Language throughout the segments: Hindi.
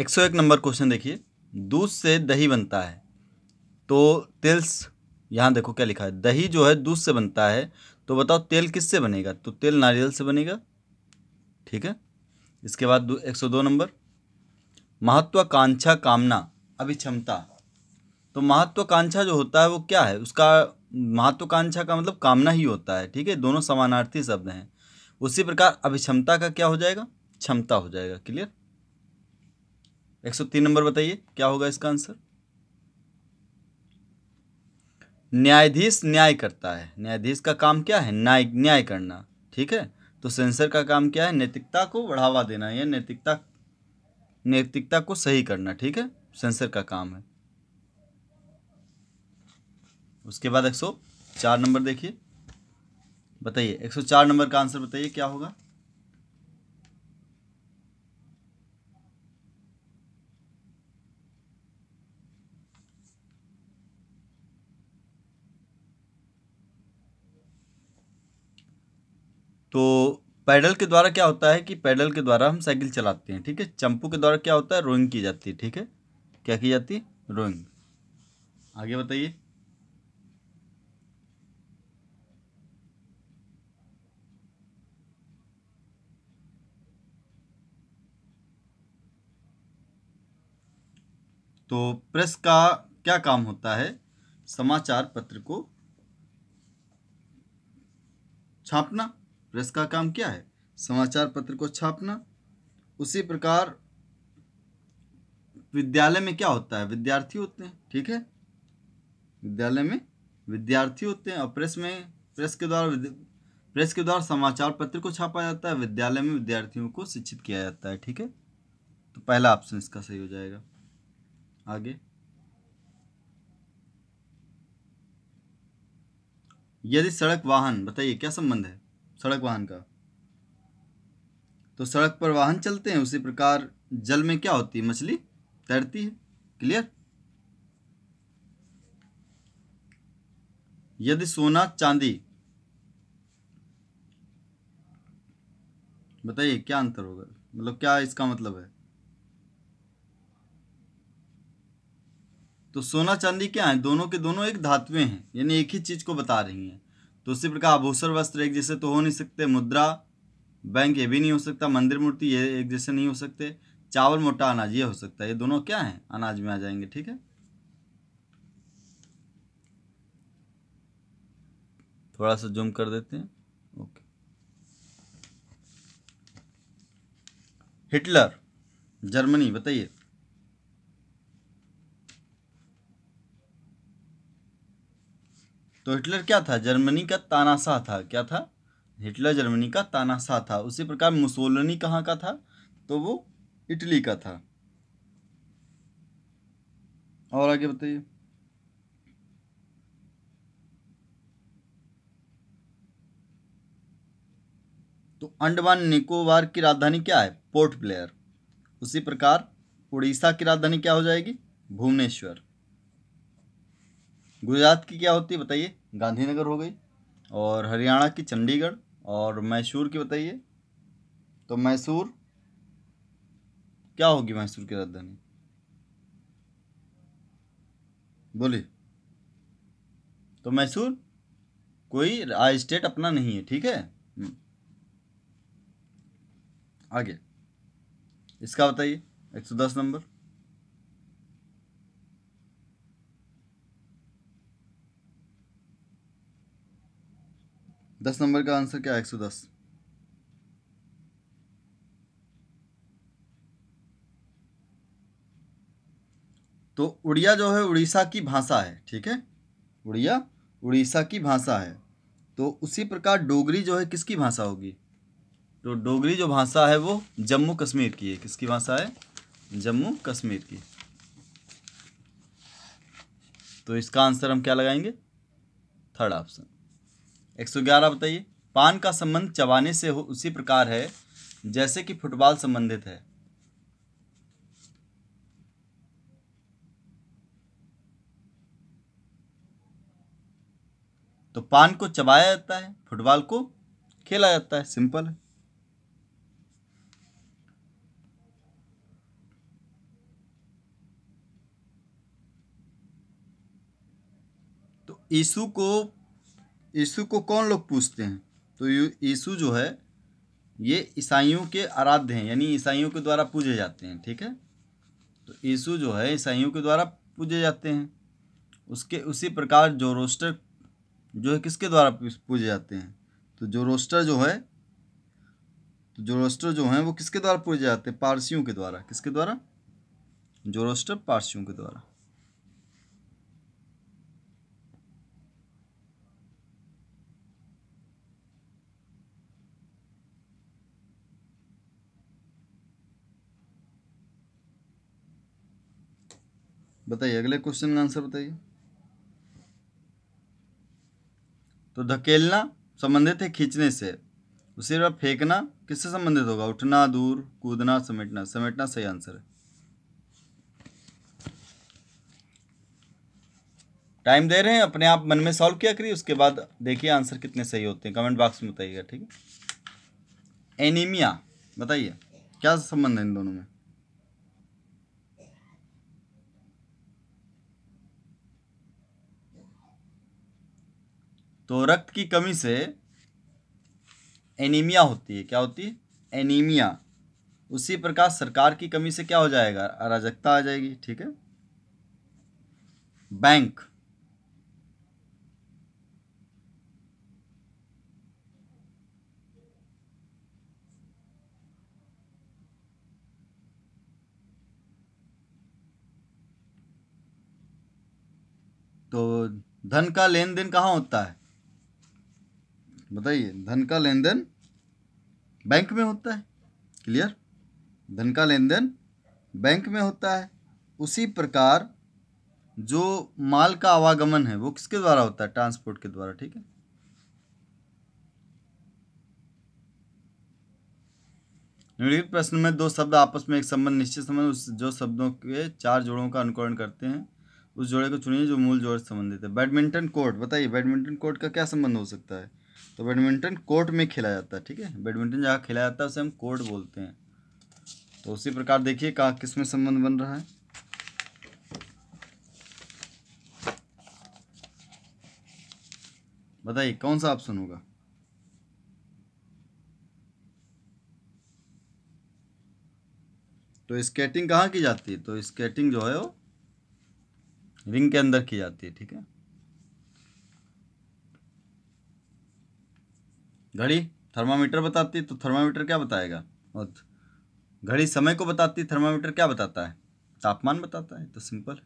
एक सौ एक नंबर क्वेश्चन देखिए दूध से दही बनता है तो तेल्स यहाँ देखो क्या लिखा है दही जो है दूध से बनता है तो बताओ तेल किससे बनेगा तो तेल नारियल से बनेगा ठीक है इसके बाद एक सौ दो नंबर महत्वाकांक्षा कामना अभिक्षमता तो महत्वाकांक्षा जो होता है वो क्या है उसका महत्वाकांक्षा का मतलब कामना ही होता है ठीक है दोनों समानार्थी शब्द हैं उसी प्रकार अभिक्षमता का क्या हो जाएगा क्षमता हो जाएगा क्लियर एक सौ तीन नंबर बताइए क्या होगा इसका आंसर न्यायाधीश न्याय करता है न्यायाधीश का काम क्या है न्याय न्याय करना ठीक है तो सेंसर का काम क्या है नैतिकता को बढ़ावा देना या नैतिकता नैतिकता को सही करना ठीक है सेंसर का काम है उसके बाद एक सौ चार नंबर देखिए बताइए एक सौ चार नंबर का आंसर बताइए क्या होगा तो पैडल के द्वारा क्या होता है कि पैडल के द्वारा हम साइकिल चलाते हैं ठीक है चंपू के द्वारा क्या होता है रोइंग की जाती है ठीक है क्या की जाती है रोइंग आगे बताइए तो प्रेस का क्या काम होता है समाचार पत्र को छापना प्रेस का काम क्या है समाचार पत्र को छापना उसी प्रकार विद्यालय में क्या होता है विद्यार्थी होते हैं ठीक है विद्यालय में विद्यार्थी होते हैं और प्रेस में प्रेस के द्वारा प्रेस के द्वारा समाचार पत्र को छापा जाता है विद्यालय में विद्यार्थियों को शिक्षित किया जाता है ठीक है तो पहला ऑप्शन इसका सही हो जाएगा आगे यदि सड़क वाहन बताइए क्या संबंध है सड़क वाहन का तो सड़क पर वाहन चलते हैं उसी प्रकार जल में क्या होती है मछली तैरती है क्लियर यदि सोना चांदी बताइए क्या अंतर होगा मतलब क्या इसका मतलब है तो सोना चांदी क्या है दोनों के दोनों एक धातुएं हैं यानी एक ही चीज को बता रही हैं तो उसी प्रकार आभूषण वस्त्र एक जैसे तो हो नहीं सकते मुद्रा बैंक ये भी नहीं हो सकता मंदिर मूर्ति ये एक जैसे नहीं हो सकते चावल मोटा अनाज ये हो सकता है ये दोनों क्या है अनाज में आ जाएंगे ठीक है थोड़ा सा जूम कर देते हैं ओके हिटलर जर्मनी बताइए तो हिटलर क्या था जर्मनी का तानाशाह था क्या था हिटलर जर्मनी का तानाशाह था उसी प्रकार मुसोलनी कहाँ का था तो वो इटली का था और आगे बताइए तो अंडमान निकोबार की राजधानी क्या है पोर्ट ब्लेयर उसी प्रकार उड़ीसा की राजधानी क्या हो जाएगी भुवनेश्वर गुजरात की क्या होती है बताइए गांधीनगर हो गई और हरियाणा की चंडीगढ़ और मैसूर की बताइए तो मैसूर क्या होगी मैसूर की राजधानी बोलिए तो मैसूर कोई स्टेट अपना नहीं है ठीक है हम्म। आगे इसका बताइए एक सौ दस नंबर दस नंबर का आंसर क्या है एक सौ दस तो उड़िया जो है उड़ीसा की भाषा है ठीक है उड़िया उड़ीसा की भाषा है तो उसी प्रकार डोगरी जो है किसकी भाषा होगी तो डोगरी जो भाषा है वो जम्मू कश्मीर की है किसकी भाषा है जम्मू कश्मीर की तो इसका आंसर हम क्या लगाएंगे थर्ड ऑप्शन एक सौ ग्यारह बताइए पान का संबंध चबाने से हो उसी प्रकार है जैसे कि फुटबॉल संबंधित है तो पान को चबाया जाता है फुटबॉल को खेला जाता है सिंपल है तो यीशु को यीशु को कौन लोग पूछते हैं तो यीशु जो है ये ईसाइयों के आराध्य हैं यानी ईसाइयों के द्वारा पूजे जाते हैं ठीक है तो यीशु जो है ईसाइयों के द्वारा पूजे जाते हैं उसके उसी प्रकार जो रोस्टर जो है किसके द्वारा पूजे जाते हैं तो जो रोस्टर जो है तो जो रोस्टर जो हैं वो किसके द्वारा पूजे जाते हैं पारसियों के द्वारा किसके द्वारा जो रोस्टर पारसियों के द्वारा बताइए अगले क्वेश्चन का आंसर बताइए तो धकेलना संबंधित है खींचने से उसी बार फेंकना किससे संबंधित होगा उठना दूर कूदना समेटना समेटना सही आंसर है टाइम दे रहे हैं अपने आप मन में सॉल्व किया करिए उसके बाद देखिए आंसर कितने सही होते हैं कमेंट बॉक्स में बताइएगा ठीक है एनीमिया बताइए क्या संबंध है इन दोनों में तो रक्त की कमी से एनीमिया होती है क्या होती है एनीमिया उसी प्रकार सरकार की कमी से क्या हो जाएगा अराजकता आ जाएगी ठीक है बैंक तो धन का लेन देन कहाँ होता है बताइए धन का लेन देन बैंक में होता है क्लियर धन का लेन देन बैंक में होता है उसी प्रकार जो माल का आवागमन है वो किसके द्वारा होता है ट्रांसपोर्ट के द्वारा ठीक है निम्नलिखित प्रश्न में दो शब्द आपस में एक संबंध निश्चित संबंध उस जो शब्दों के चार जोड़ों का अनुकरण करते हैं उस जोड़े को चुनिए जो मूल जोड़ से संबंधित है बैडमिंटन कोर्ट बताइए बैडमिंटन कोर्ट का क्या संबंध हो सकता है तो बैडमिंटन कोर्ट में खेला जाता है ठीक है बैडमिंटन जहाँ खेला जाता है उसे हम कोर्ट बोलते हैं तो उसी प्रकार देखिए कहा किस में संबंध बन रहा है बताइए कौन सा ऑप्शन होगा तो स्केटिंग कहाँ की जाती है तो स्केटिंग जो है वो रिंग के अंदर की जाती है ठीक है घड़ी थर्मामीटर बताती तो थर्मामीटर क्या बताएगा और घड़ी समय को बताती थर्मामीटर क्या बताता है तापमान बताता है तो सिंपल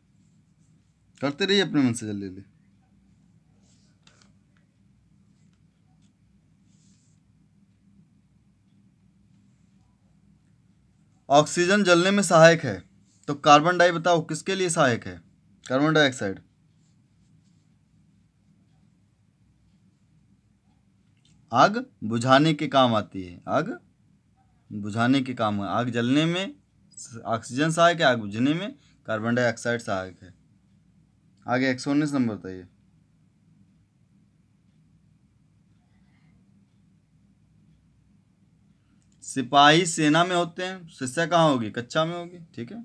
करते रहिए अपने मन से जल्दी जल्दी ऑक्सीजन जलने में सहायक है तो कार्बन डाई बताओ किसके लिए सहायक है कार्बन डाइऑक्साइड आग बुझाने के काम आती है आग बुझाने के काम आग जलने में ऑक्सीजन सहायक है आग बुझने में कार्बन डाइऑक्साइड सहायक है आगे एक सौ उन्नीस नंबर बताइए सिपाही सेना में होते हैं शिष्य कहाँ होगी कक्षा में होगी ठीक है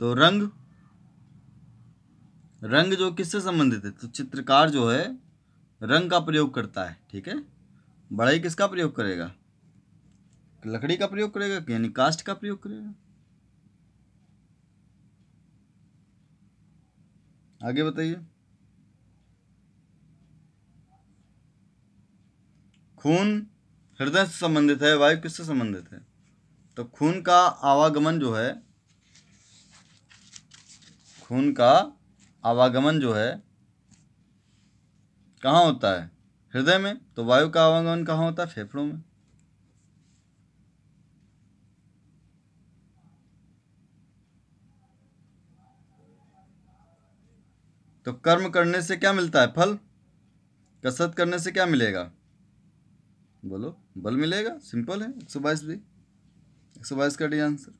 तो रंग रंग जो किससे संबंधित है तो चित्रकार जो है रंग का प्रयोग करता है ठीक है बढ़ाई किसका प्रयोग करेगा लकड़ी का प्रयोग करेगा यानी कास्ट का प्रयोग करेगा आगे बताइए खून हृदय से संबंधित है वायु किससे संबंधित है तो खून का आवागमन जो है खून का आवागमन जो है कहाँ होता है हृदय में तो वायु का आवागमन कहाँ होता है फेफड़ों में तो कर्म करने से क्या मिलता है फल कसरत करने से क्या मिलेगा बोलो बल मिलेगा सिंपल है एक सौ बाईस भी एक सौ बाईस का डी आंसर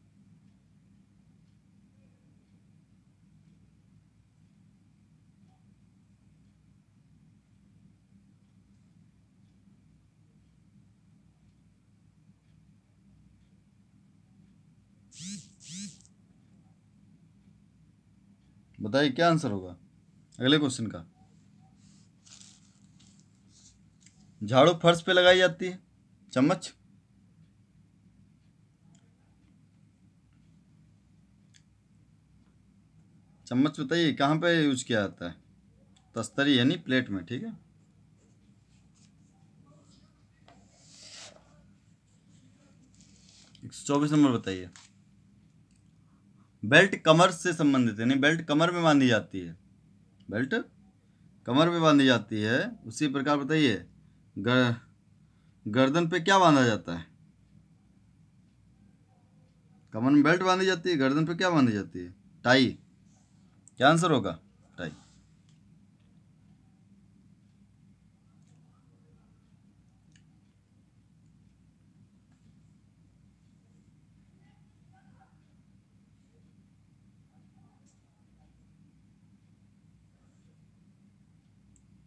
बताइए क्या आंसर होगा अगले क्वेश्चन का झाड़ू फर्श पे लगाई जाती है चम्मच चम्मच बताइए कहाँ पे यूज किया जाता है तस्तरी यानी प्लेट में ठीक है चौबीस नंबर बताइए बेल्ट कमर से संबंधित यानी बेल्ट कमर में बांधी जाती है बेल्ट कमर में बांधी जाती है उसी प्रकार बताइए गर, गर्दन पे क्या बांधा जाता है कमर में बेल्ट बांधी जाती है गर्दन पे क्या बांधी जाती है टाई क्या आंसर होगा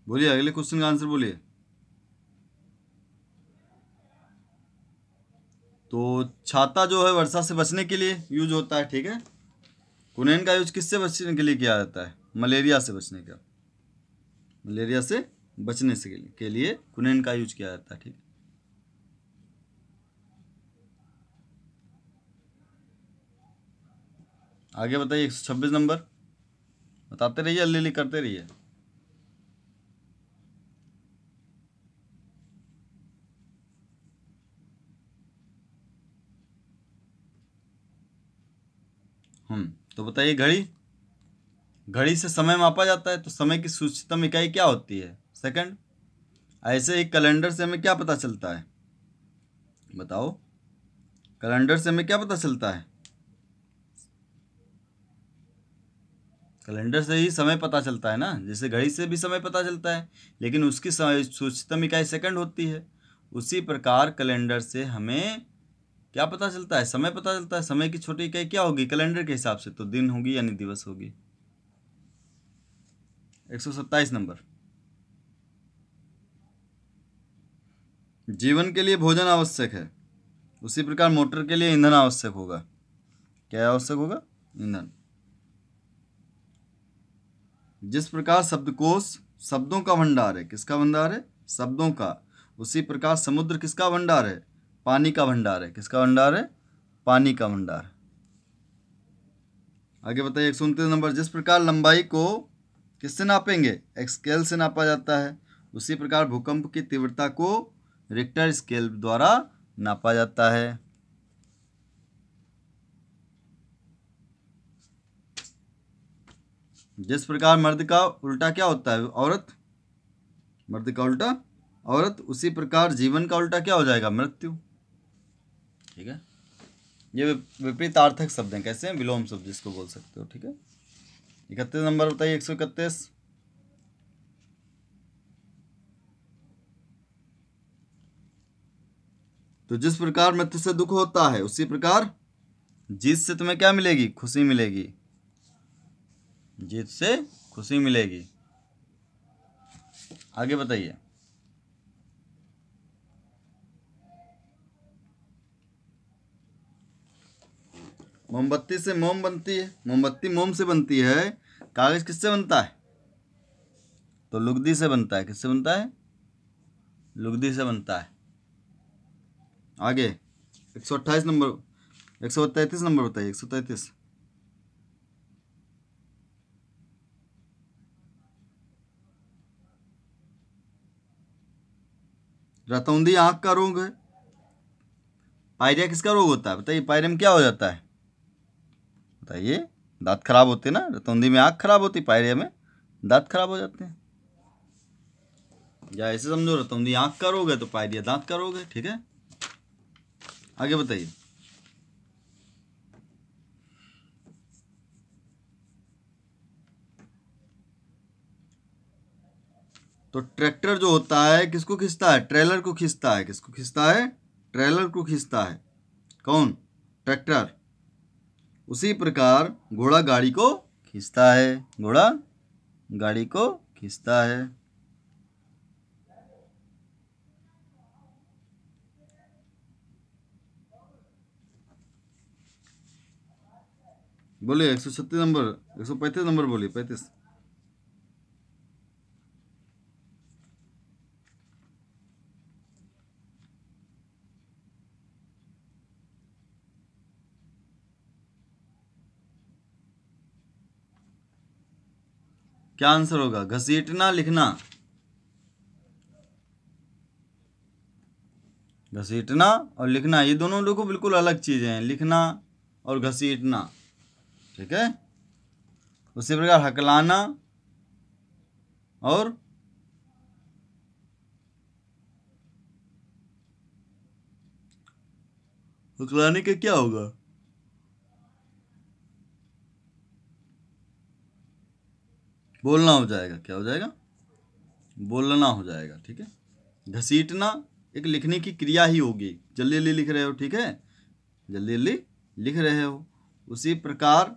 बोलिए अगले क्वेश्चन का आंसर बोलिए तो छाता जो है वर्षा से बचने के लिए यूज होता है ठीक है कुनेन का यूज किससे बचने के लिए किया जाता है मलेरिया से बचने का मलेरिया से बचने से के लिए कुनेन का यूज किया जाता है ठीक है आगे बताइए एक सौ छब्बीस नंबर बताते रहिए अल्ली करते रहिए हम्म, तो बताइए घड़ी घड़ी से समय मापा जाता है तो समय की सूचतम इकाई क्या होती है सेकंड ऐसे ही कैलेंडर से हमें क्या पता चलता है बताओ कैलेंडर से हमें क्या पता चलता है कैलेंडर से ही समय पता चलता है ना जैसे घड़ी से भी समय पता चलता है लेकिन उसकी सूचतम इकाई सेकंड होती है उसी प्रकार कैलेंडर से हमें क्या पता चलता है समय पता चलता है समय की छोटी इकाई क्या होगी कैलेंडर के हिसाब से तो दिन होगी यानी दिवस होगी एक सौ सत्ताईस नंबर जीवन के लिए भोजन आवश्यक है उसी प्रकार मोटर के लिए ईंधन आवश्यक होगा क्या आवश्यक होगा ईंधन जिस प्रकार शब्दकोश शब्दों का भंडार है किसका भंडार है शब्दों का उसी प्रकार समुद्र किसका भंडार है पानी का भंडार है किसका भंडार है पानी का भंडार आगे बताइए एक नंबर जिस प्रकार लंबाई को किससे नापेंगे एक्सकेल से नापा जाता है उसी प्रकार भूकंप की तीव्रता को रिक्टर स्केल द्वारा नापा जाता है जिस प्रकार मर्द का उल्टा क्या होता है औरत मर्द का उल्टा औरत उसी प्रकार जीवन का उल्टा क्या हो जाएगा मृत्यु ठीक है ये विपरीत आर्थक शब्द हैं कैसे हैं विलोम शब्द जिसको बोल सकते हो ठीक है इकतीस नंबर बताइए एक सौ इकतीस तो जिस प्रकार मृत्यु से दुख होता है उसी प्रकार जीत से तुम्हें क्या मिलेगी खुशी मिलेगी जीत से खुशी मिलेगी आगे बताइए मोमबत्ती से मोम बनती है मोमबत्ती मोम से बनती है कागज़ किससे बनता है तो लुगदी से बनता है किससे बनता है लुगदी से बनता है आगे एक सौ अट्ठाईस नंबर एक सौ नंबर बताइए एक सौ रतौंदी आँख का रोग है पायरिया किसका रोग होता है बताइए पायरिया में क्या हो जाता है बताइए दांत खराब होते ना रतौंधी में आँख खराब होती पायरिया में दांत खराब हो जाते हैं या ऐसे समझो रतौंधी आँख का रोग है तो पायरिया दांत का रोग है ठीक है आगे बताइए तो ट्रैक्टर जो होता है किसको खींचता है ट्रेलर को खींचता है किसको खींचता है ट्रेलर को खींचता है कौन ट्रैक्टर उसी प्रकार घोड़ा गाड़ी को खींचता है घोड़ा गाड़ी को खींचता है बोलिए एक सौ छत्तीस नंबर एक सौ पैंतीस नंबर बोलिए पैंतीस क्या आंसर होगा घसीटना लिखना घसीटना और लिखना ये दोनों देखो बिल्कुल अलग चीज़ें हैं लिखना और घसीटना ठीक है उसी प्रकार हकलाना और हकलाने के क्या होगा बोलना हो जाएगा क्या हो जाएगा बोलना हो जाएगा ठीक है घसीटना एक लिखने की क्रिया ही होगी जल्दी जल्दी लिख रहे हो ठीक है जल्दी जल्दी लिख रहे हो उसी प्रकार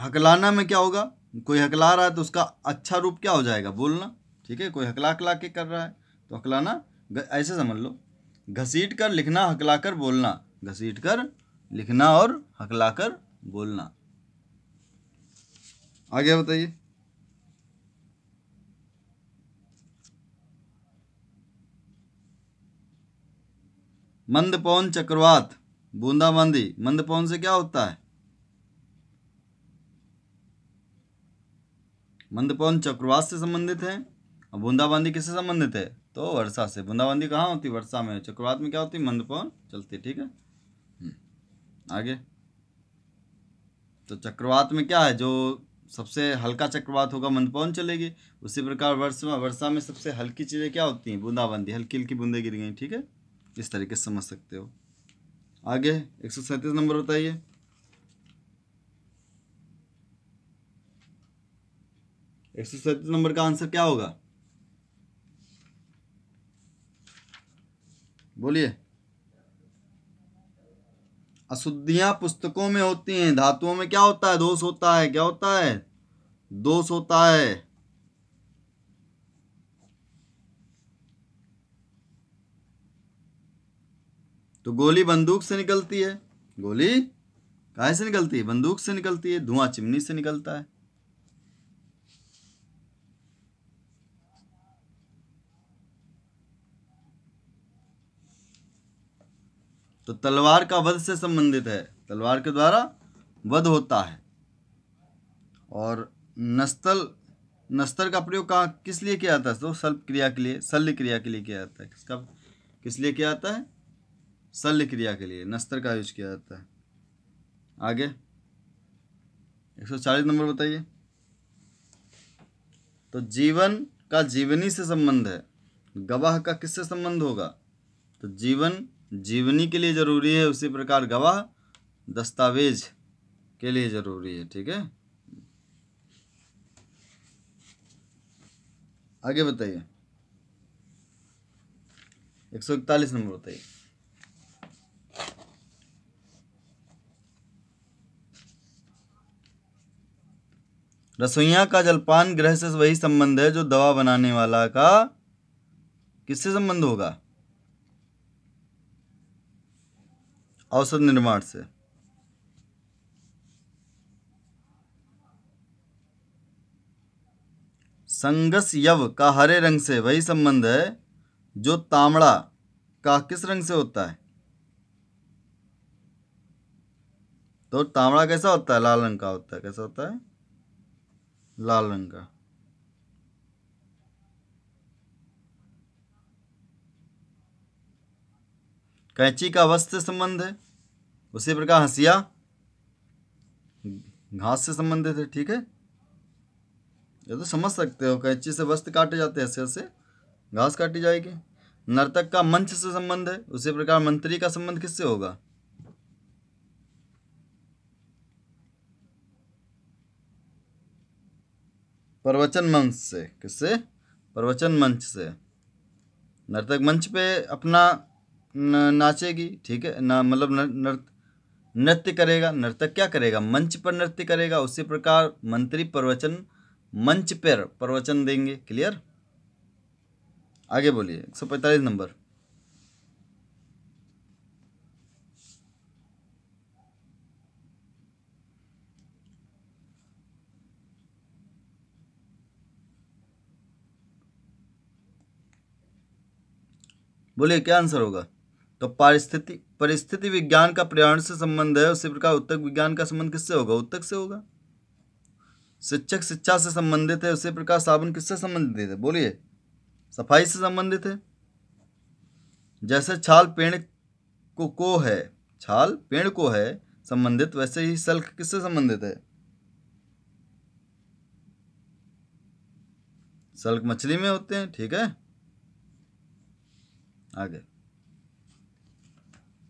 हकलाना में क्या होगा कोई हकला रहा है तो उसका अच्छा रूप क्या हो जाएगा बोलना ठीक है कोई हकला हकला के कर रहा है तो हकलाना ऐसे समझ लो घसीट कर लिखना हकला कर बोलना घसीट कर लिखना और हकलाकर बोलना आगे बताइए पवन चक्रवात बूंदाबांदी मंदपौन से क्या होता है मंदपौन चक्रवात से संबंधित है और बूंदाबांदी किससे संबंधित है तो वर्षा से बूंदाबांदी कहाँ होती वर्षा में चक्रवात में क्या होती है मंदपौन चलती ठीक है आगे तो चक्रवात में क्या है जो सबसे हल्का चक्रवात होगा मंदपवन चलेगी उसी प्रकार वर्षा वर्षा में सबसे हल्की चीज़ें क्या होती हैं बूंदाबंदी हल्की हल्की बूंदें गिर गई ठीक है इस तरीके से समझ सकते हो आगे एक सौ सैंतीस नंबर बताइए एक सौ सैंतीस नंबर का आंसर क्या होगा बोलिए अशुद्धियां पुस्तकों में होती हैं धातुओं में क्या होता है दोष होता है क्या होता है दोष होता है तो गोली बंदूक से निकलती है गोली कहा से निकलती है बंदूक से निकलती है धुआं चिमनी से निकलता है तो तलवार का वध से संबंधित है तलवार के द्वारा वध होता है और नस्तल नस्तर का प्रयोग कहाँ किस लिए किया जाता है तो सल्प क्रिया के लिए शल्य क्रिया के लिए किया जाता है किसका किस लिए किया जाता है शल्य क्रिया के लिए नस्तर का यूज किया जाता है आगे 140 नंबर बताइए तो जीवन का जीवनी से संबंध है गवाह का किससे संबंध होगा तो जीवन जीवनी के लिए ज़रूरी है उसी प्रकार गवाह दस्तावेज के लिए ज़रूरी है ठीक है आगे बताइए एक सौ इकतालीस नंबर बताइए रसोइया का जलपान ग्रह से वही संबंध है जो दवा बनाने वाला का किससे संबंध होगा औसत निर्माण से संगस यव का हरे रंग से वही संबंध है जो तामड़ा का किस रंग से होता है तो तामड़ा कैसा होता है लाल रंग का होता है कैसा होता है लाल रंग का कैंची का वस्त्र संबंध है उसी प्रकार हंसिया घास से संबंधित है ठीक है ये तो समझ सकते हो कैंची से वस्त्र काटे जाते हैं ऐसे से घास काटी जाएगी नर्तक का मंच से संबंध है उसी प्रकार मंत्री का संबंध किससे होगा प्रवचन मंच से किससे प्रवचन मंच से नर्तक मंच पे अपना नाचेगी ठीक है ना मतलब नर्त नृत्य करेगा नर्तक क्या करेगा मंच पर नृत्य करेगा उसी प्रकार मंत्री प्रवचन मंच पर प्रवचन देंगे क्लियर आगे बोलिए एक सौ पैंतालीस नंबर बोलिए क्या आंसर होगा तो परिस्थिति परिस्थिति विज्ञान का पर्यावरण से संबंध है उसी प्रकार उत्तक विज्ञान का संबंध किससे होगा उत्तक से होगा शिक्षक शिक्षा से संबंधित है उसी प्रकार साबुन किससे संबंधित है बोलिए सफाई से संबंधित है जैसे छाल पेड़ को को है छाल पेड़ को है संबंधित वैसे ही सल्क किससे संबंधित है सल्क मछली में होते हैं ठीक है आगे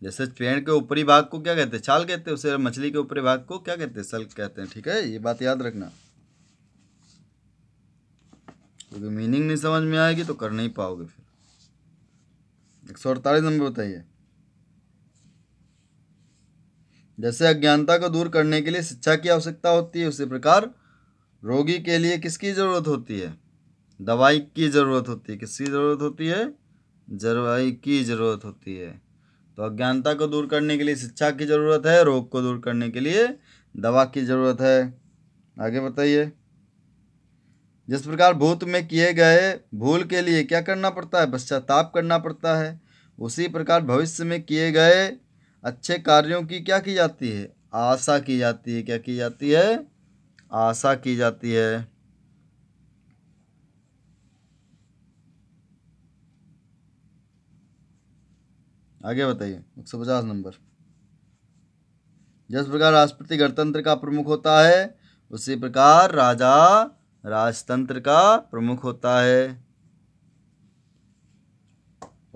जैसे पेड़ के ऊपरी भाग को क्या कहते हैं छाल कहते हैं उसे मछली के ऊपरी भाग को क्या कहते हैं सल कहते हैं ठीक है ये बात याद रखना क्योंकि मीनिंग नहीं समझ में आएगी तो कर नहीं पाओगे फिर एक सौ अड़तालीस नंबर बताइए जैसे अज्ञानता को दूर करने के लिए शिक्षा की आवश्यकता होती है उसी प्रकार रोगी के लिए किसकी ज़रूरत होती है दवाई की ज़रूरत होती है किसकी ज़रूरत होती है जरवाई की ज़रूरत होती है तो अज्ञानता को दूर करने के लिए शिक्षा की ज़रूरत है रोग को दूर करने के लिए दवा की ज़रूरत है आगे बताइए जिस प्रकार भूत में किए गए भूल के लिए क्या करना पड़ता है पश्चाताप करना पड़ता है उसी प्रकार भविष्य में किए गए अच्छे कार्यों की क्या की जाती है आशा की जाती है क्या की जाती है आशा की जाती है आगे बताइए एक सौ पचास नंबर जिस प्रकार राष्ट्रपति गणतंत्र का प्रमुख होता है उसी प्रकार राजा राजतंत्र का प्रमुख होता है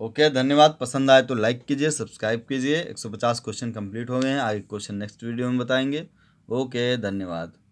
ओके धन्यवाद पसंद आए तो लाइक कीजिए सब्सक्राइब कीजिए 150 क्वेश्चन कंप्लीट हो गए हैं आगे क्वेश्चन नेक्स्ट वीडियो में बताएंगे ओके धन्यवाद